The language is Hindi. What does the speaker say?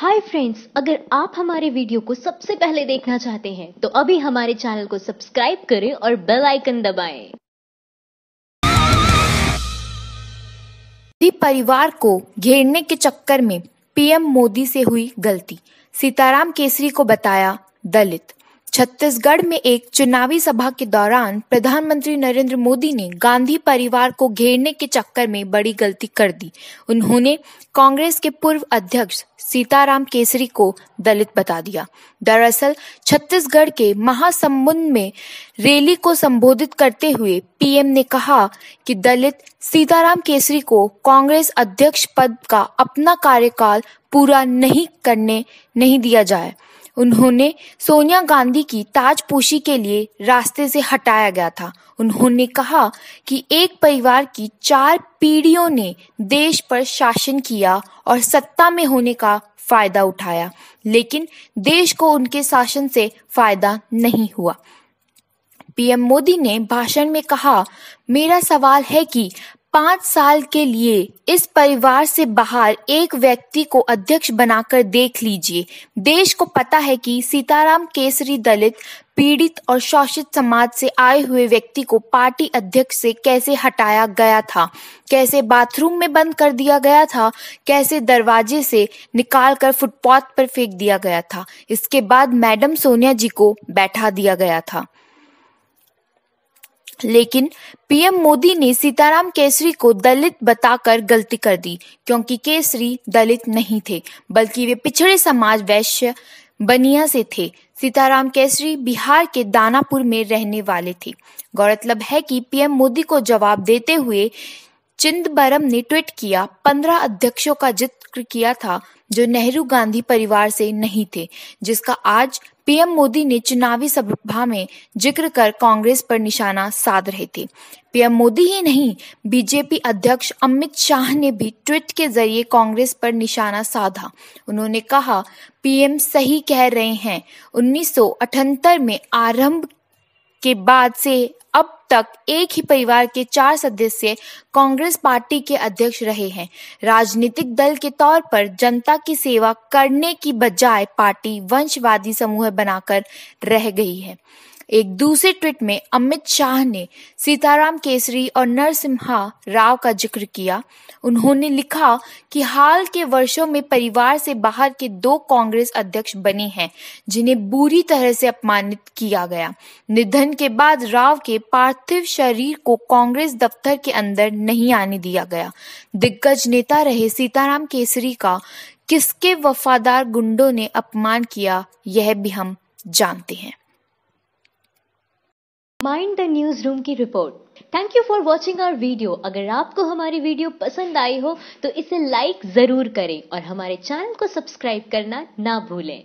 हाय फ्रेंड्स अगर आप हमारे वीडियो को सबसे पहले देखना चाहते हैं तो अभी हमारे चैनल को सब्सक्राइब करें और बेल आइकन दबाएं। दीप परिवार को घेरने के चक्कर में पीएम मोदी से हुई गलती सीताराम केसरी को बताया दलित छत्तीसगढ़ में एक चुनावी सभा के दौरान प्रधानमंत्री नरेंद्र मोदी ने गांधी परिवार को घेरने के चक्कर में बड़ी गलती कर दी उन्होंने कांग्रेस के पूर्व अध्यक्ष सीताराम केसरी को दलित बता दिया दरअसल छत्तीसगढ़ के महासमुंद में रैली को संबोधित करते हुए पीएम ने कहा कि दलित सीताराम केसरी को कांग्रेस अध्यक्ष पद का अपना कार्यकाल पूरा नहीं करने नहीं दिया जाए उन्होंने सोनिया गांधी की ताजपोशी के लिए रास्ते से हटाया गया था उन्होंने कहा कि एक परिवार की चार पीढ़ियों ने देश पर शासन किया और सत्ता में होने का फायदा उठाया लेकिन देश को उनके शासन से फायदा नहीं हुआ पीएम मोदी ने भाषण में कहा मेरा सवाल है कि पाँच साल के लिए इस परिवार से बाहर एक व्यक्ति को अध्यक्ष बनाकर देख लीजिए देश को पता है कि सीताराम केसरी दलित पीड़ित और शोषित समाज से आए हुए व्यक्ति को पार्टी अध्यक्ष से कैसे हटाया गया था कैसे बाथरूम में बंद कर दिया गया था कैसे दरवाजे से निकाल कर फुटपाथ पर फेंक दिया गया था इसके बाद मैडम सोनिया जी को बैठा दिया गया था लेकिन पीएम मोदी ने सीताराम केसरी को दलित बताकर गलती कर दी क्योंकि केसरी दलित नहीं थे बल्कि वे पिछड़े समाज वैश्य बनिया से थे सीताराम केसरी बिहार के दानापुर में रहने वाले थे गौरतलब है कि पीएम मोदी को जवाब देते हुए चिंदबरम ने ट्वीट किया पंद्रह अध्यक्षों का जिक्र किया था जो नेहरू गांधी परिवार से नहीं थे जिसका आज पीएम मोदी ने चुनावी सभा में जिक्र कर कांग्रेस पर निशाना साध रहे थे पीएम मोदी ही नहीं बीजेपी अध्यक्ष अमित शाह ने भी ट्वीट के जरिए कांग्रेस पर निशाना साधा उन्होंने कहा पीएम सही कह रहे हैं उन्नीस में आरंभ के बाद से तक एक ही परिवार के चार सदस्य कांग्रेस पार्टी के अध्यक्ष रहे हैं राजनीतिक दल के तौर पर जनता की सेवा करने की बजाय पार्टी वंशवादी समूह बनाकर रह गई है एक दूसरे ट्वीट में अमित शाह ने सीताराम केसरी और नरसिम्हा राव का जिक्र किया उन्होंने लिखा कि हाल के वर्षों में परिवार से बाहर के दो कांग्रेस अध्यक्ष बने हैं जिन्हें बुरी तरह से अपमानित किया गया निधन के बाद राव के पार्थिव शरीर को कांग्रेस दफ्तर के अंदर नहीं आने दिया गया दिग्गज नेता रहे सीताराम केसरी का किसके वफादार गुंडों ने अपमान किया यह भी हम जानते हैं माइंड द न्यूज रूम की report thank you for watching our video अगर आपको हमारी वीडियो पसंद आई हो तो इसे लाइक जरूर करें और हमारे चैनल को सब्सक्राइब करना ना भूलें